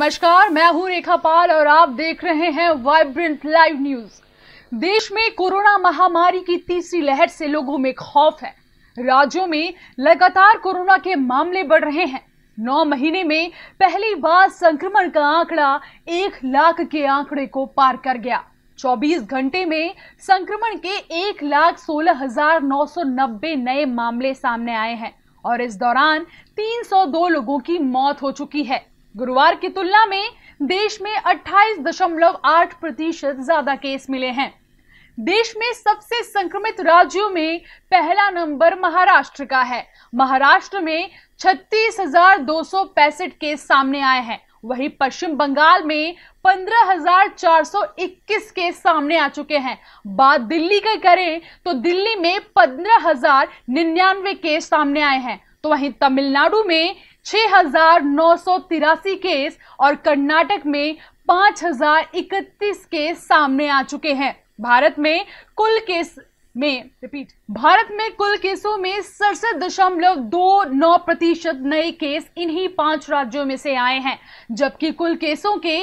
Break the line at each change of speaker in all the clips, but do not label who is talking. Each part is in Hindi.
नमस्कार मैं हूं रेखा पाल और आप देख रहे हैं वाइब्रेंट लाइव न्यूज देश में कोरोना महामारी की तीसरी लहर से लोगों में खौफ है राज्यों में लगातार कोरोना के मामले बढ़ रहे हैं नौ महीने में पहली बार संक्रमण का आंकड़ा एक लाख के आंकड़े को पार कर गया 24 घंटे में संक्रमण के एक लाख सोलह हजार नौ सौ नब्बे नए मामले सामने आए हैं और इस दौरान 302 लोगों की मौत हो चुकी है गुरुवार की तुलना में देश में 28.8 प्रतिशत ज्यादा केस मिले हैं देश में सबसे संक्रमित राज्यों में पहला नंबर महाराष्ट्र का है महाराष्ट्र में छत्तीस केस सामने आए हैं वहीं पश्चिम बंगाल में 15,421 केस सामने आ चुके हैं बात दिल्ली का करें तो दिल्ली में 15,099 केस सामने आए हैं तो वहीं तमिलनाडु में 6,983 केस और कर्नाटक में 5,031 केस सामने आ चुके हैं भारत में कुल केस में रिपीट भारत में कुल केसों में सड़सठ दशमलव दो नौ प्रतिशत नए केस इन्हीं पांच राज्यों में से आए हैं जबकि कुल केसों के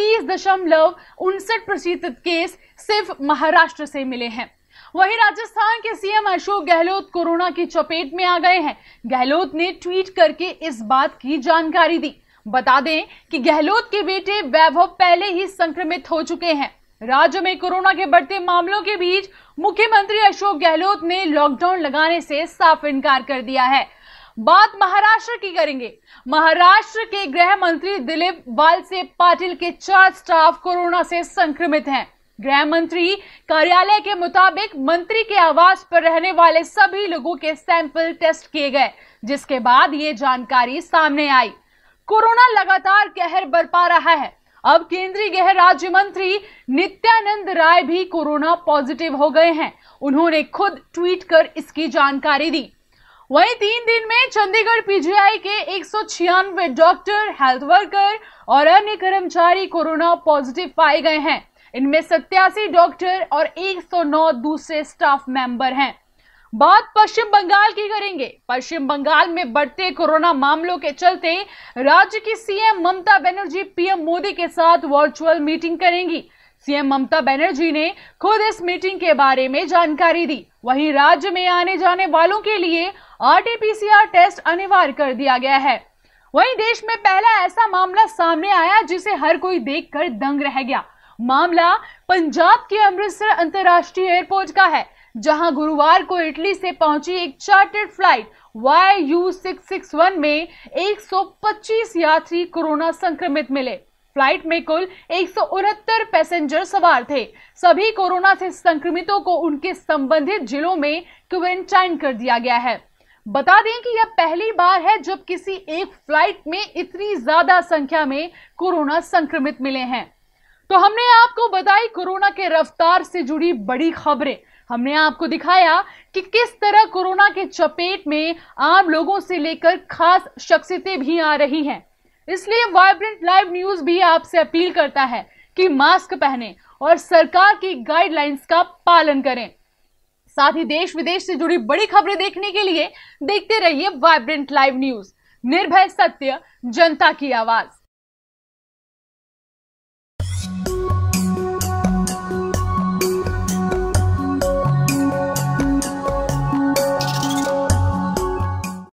तीस दशमलव उनसठ प्रतिशत केस सिर्फ महाराष्ट्र से मिले हैं वहीं राजस्थान के सीएम अशोक गहलोत कोरोना की चपेट में आ गए हैं गहलोत ने ट्वीट करके इस बात की जानकारी दी बता दें कि गहलोत के बेटे वैभव पहले ही संक्रमित हो चुके हैं राज्य में कोरोना के बढ़ते मामलों के बीच मुख्यमंत्री अशोक गहलोत ने लॉकडाउन लगाने से साफ इनकार कर दिया है बात महाराष्ट्र की करेंगे महाराष्ट्र के गृह मंत्री दिलीप वालसे पाटिल के चार स्टाफ कोरोना से संक्रमित हैं गृह मंत्री कार्यालय के मुताबिक मंत्री के आवास पर रहने वाले सभी लोगों के सैंपल टेस्ट किए गए जिसके बाद ये जानकारी सामने आई कोरोना लगातार कहर बरपा रहा है अब केंद्रीय गृह राज्य मंत्री नित्यानंद राय भी कोरोना पॉजिटिव हो गए हैं उन्होंने खुद ट्वीट कर इसकी जानकारी दी वहीं तीन दिन में चंडीगढ़ पीजीआई के एक डॉक्टर हेल्थ वर्कर और अन्य कर्मचारी कोरोना पॉजिटिव पाए गए हैं इनमें सत्यासी डॉक्टर और 109 दूसरे स्टाफ मेंबर हैं बात पश्चिम बंगाल की करेंगे पश्चिम बंगाल में बढ़ते कोरोना मामलों के चलते राज्य की सीएम ममता बनर्जी पीएम मोदी के साथ वर्चुअल मीटिंग करेंगी सीएम ममता बनर्जी ने खुद इस मीटिंग के बारे में जानकारी दी वहीं राज्य में आने जाने वालों के लिए आरटीपीसीआर टेस्ट अनिवार्य कर दिया गया है वहीं देश में पहला ऐसा मामला सामने आया जिसे हर कोई देखकर दंग रह गया मामला पंजाब के अमृतसर अंतर्राष्ट्रीय एयरपोर्ट का है जहां गुरुवार को इटली से पहुंची एक chartered flight Y U six one में 125 यात्री कोरोना संक्रमित मिले फ्लाइट में कुल एक पैसेंजर सवार थे सभी कोरोना से संक्रमितों को उनके संबंधित जिलों में क्वेंटाइन कर दिया गया है बता दें कि यह पहली बार है जब किसी एक फ्लाइट में इतनी ज्यादा संख्या में कोरोना संक्रमित मिले हैं तो हमने आपको बताई कोरोना के रफ्तार से जुड़ी बड़ी खबरें हमने आपको दिखाया कि किस तरह कोरोना के चपेट में आम लोगों से लेकर खास शख्सियतें भी आ रही हैं इसलिए वाइब्रेंट लाइव न्यूज भी आपसे अपील करता है कि मास्क पहने और सरकार की गाइडलाइंस का पालन करें साथ ही देश विदेश से जुड़ी बड़ी खबरें देखने के लिए देखते रहिए वाइब्रेंट लाइव न्यूज निर्भय सत्य जनता की आवाज